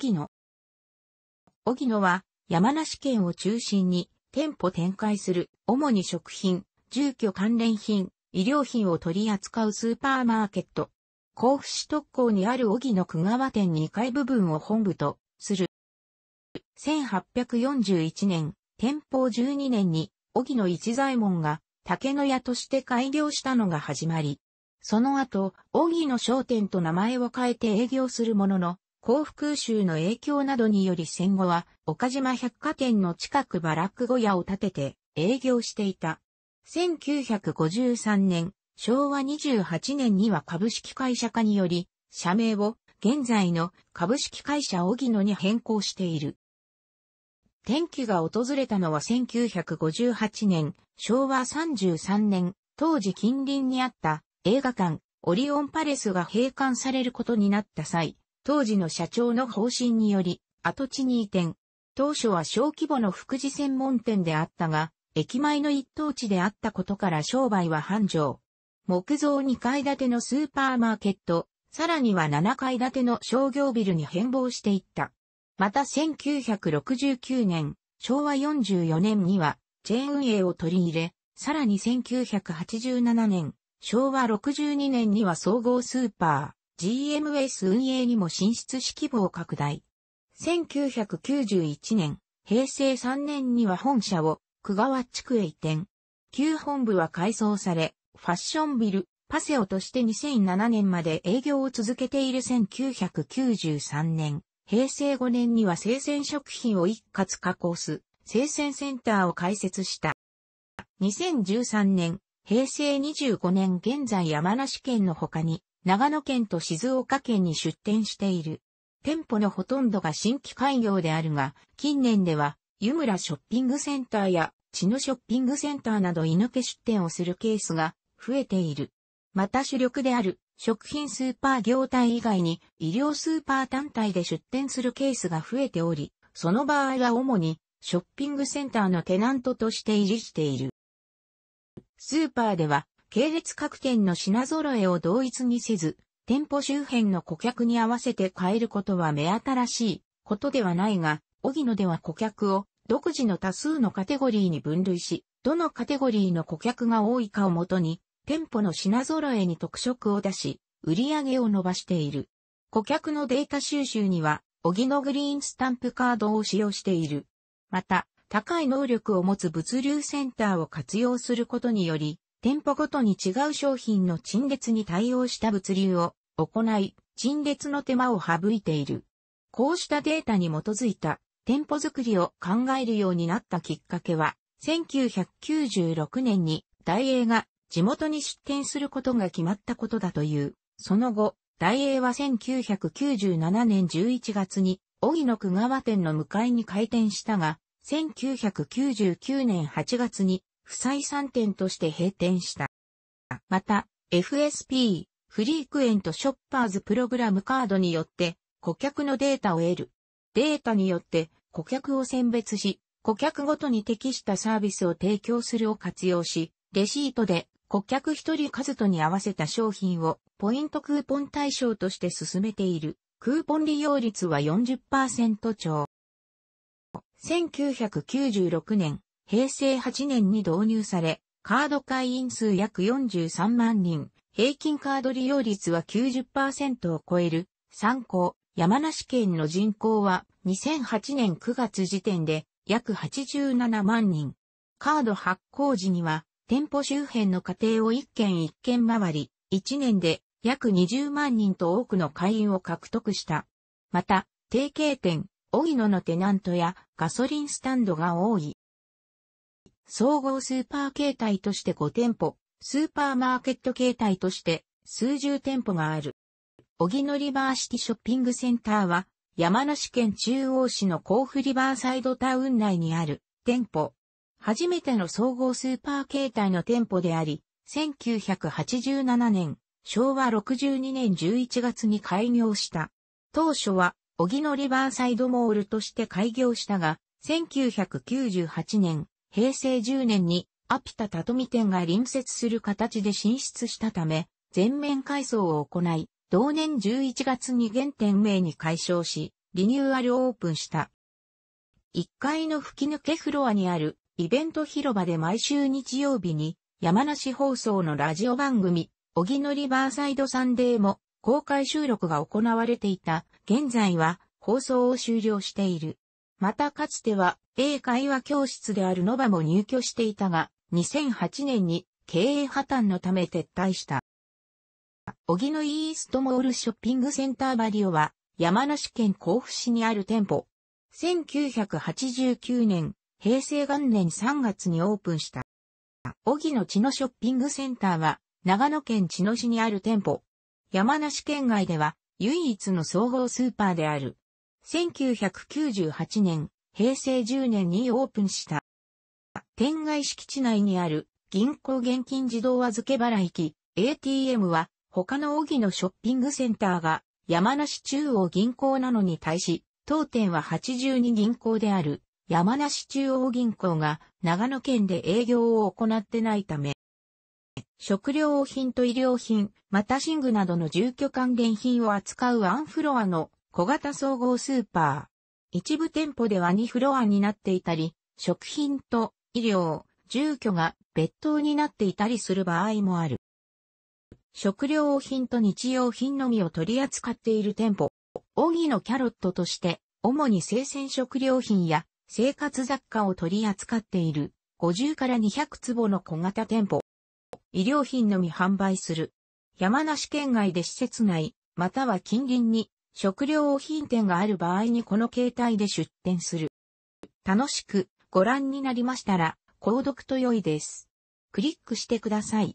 荻野。荻野は山梨県を中心に店舗展開する主に食品、住居関連品、医療品を取り扱うスーパーマーケット。甲府市特攻にある荻野久川店2階部分を本部とする。1841年、天保12年に荻野一左衛門が竹の屋として開業したのが始まり。その後、荻野商店と名前を変えて営業するものの、幸福州の影響などにより戦後は、岡島百貨店の近くバラック小屋を建てて営業していた。1953年、昭和28年には株式会社化により、社名を現在の株式会社木野に変更している。転機が訪れたのは1958年、昭和33年、当時近隣にあった映画館、オリオンパレスが閉館されることになった際、当時の社長の方針により、跡地に移転。当初は小規模の福祉専門店であったが、駅前の一等地であったことから商売は繁盛。木造2階建てのスーパーマーケット、さらには7階建ての商業ビルに変貌していった。また1969年、昭和44年には、チェーン運営を取り入れ、さらに1987年、昭和62年には総合スーパー、GMS 運営にも進出し規模を拡大。1991年、平成3年には本社を久川地区へ移転。旧本部は改装され、ファッションビル、パセオとして2007年まで営業を続けている1993年、平成5年には生鮮食品を一括加工す、生鮮センターを開設した。2013年、平成25年現在山梨県の他に、長野県と静岡県に出店している。店舗のほとんどが新規開業であるが、近年では、湯村ショッピングセンターや、茅野ショッピングセンターなど居抜け出店をするケースが増えている。また主力である食品スーパー業態以外に医療スーパー単体で出店するケースが増えており、その場合は主にショッピングセンターのテナントとして維持している。スーパーでは系列各店の品揃えを同一にせず、店舗周辺の顧客に合わせて変えることは目新しいことではないが、荻野では顧客を独自の多数のカテゴリーに分類し、どのカテゴリーの顧客が多いかをもとに、店舗の品揃えに特色を出し、売り上げを伸ばしている。顧客のデータ収集には、荻野グリーンスタンプカードを使用している。また、高い能力を持つ物流センターを活用することにより、店舗ごとに違う商品の陳列に対応した物流を行い、陳列の手間を省いている。こうしたデータに基づいた店舗づくりを考えるようになったきっかけは、1996年に大英が地元に出店することが決まったことだという。その後、大英は1997年11月に、荻野久川店の向かいに開店したが、1999年8月に不採算店として閉店した。また、FSP、フリークエントショッパーズプログラムカードによって、顧客のデータを得る。データによって、顧客を選別し、顧客ごとに適したサービスを提供するを活用し、レシートで顧客一人数とに合わせた商品をポイントクーポン対象として進めている。クーポン利用率は40%超。1996年、平成8年に導入され、カード会員数約43万人、平均カード利用率は90%を超える、参考、山梨県の人口は2008年9月時点で約87万人。カード発行時には、店舗周辺の家庭を1軒1軒回り、1年で約20万人と多くの会員を獲得した。また、提携店、荻野のテナントやガソリンスタンドが多い。総合スーパー形態として5店舗、スーパーマーケット形態として数十店舗がある。小木のリバーシティショッピングセンターは、山梨県中央市の甲府リバーサイドタウン内にある店舗。初めての総合スーパー形態の店舗であり、1987年、昭和62年11月に開業した。当初は、小木のリバーサイドモールとして開業したが、1998年、平成10年にアピタトミ店が隣接する形で進出したため、全面改装を行い、同年11月に原店名に改称し、リニューアルオープンした。1階の吹き抜けフロアにあるイベント広場で毎週日曜日に山梨放送のラジオ番組、小木のリバーサイドサンデーも公開収録が行われていた、現在は放送を終了している。またかつては英会話教室であるノバも入居していたが、2008年に経営破綻のため撤退した。小木のイーストモールショッピングセンターバリオは山梨県甲府市にある店舗。1989年、平成元年3月にオープンした。小木の地のショッピングセンターは長野県地の市にある店舗。山梨県外では唯一の総合スーパーである。1998年、平成10年にオープンした。天外敷地内にある銀行現金自動預け払い機 ATM は他の荻のショッピングセンターが山梨中央銀行なのに対し、当店は82銀行である山梨中央銀行が長野県で営業を行ってないため、食料品と医療品、また寝具などの住居関連品を扱うアンフロアの小型総合スーパー。一部店舗では2フロアになっていたり、食品と医療、住居が別棟になっていたりする場合もある。食料品と日用品のみを取り扱っている店舗。オギのキャロットとして、主に生鮮食料品や生活雑貨を取り扱っている50から200坪の小型店舗。医療品のみ販売する。山梨県外で施設内、または近隣に食料品店がある場合にこの携帯で出店する。楽しくご覧になりましたら、購読と良いです。クリックしてください。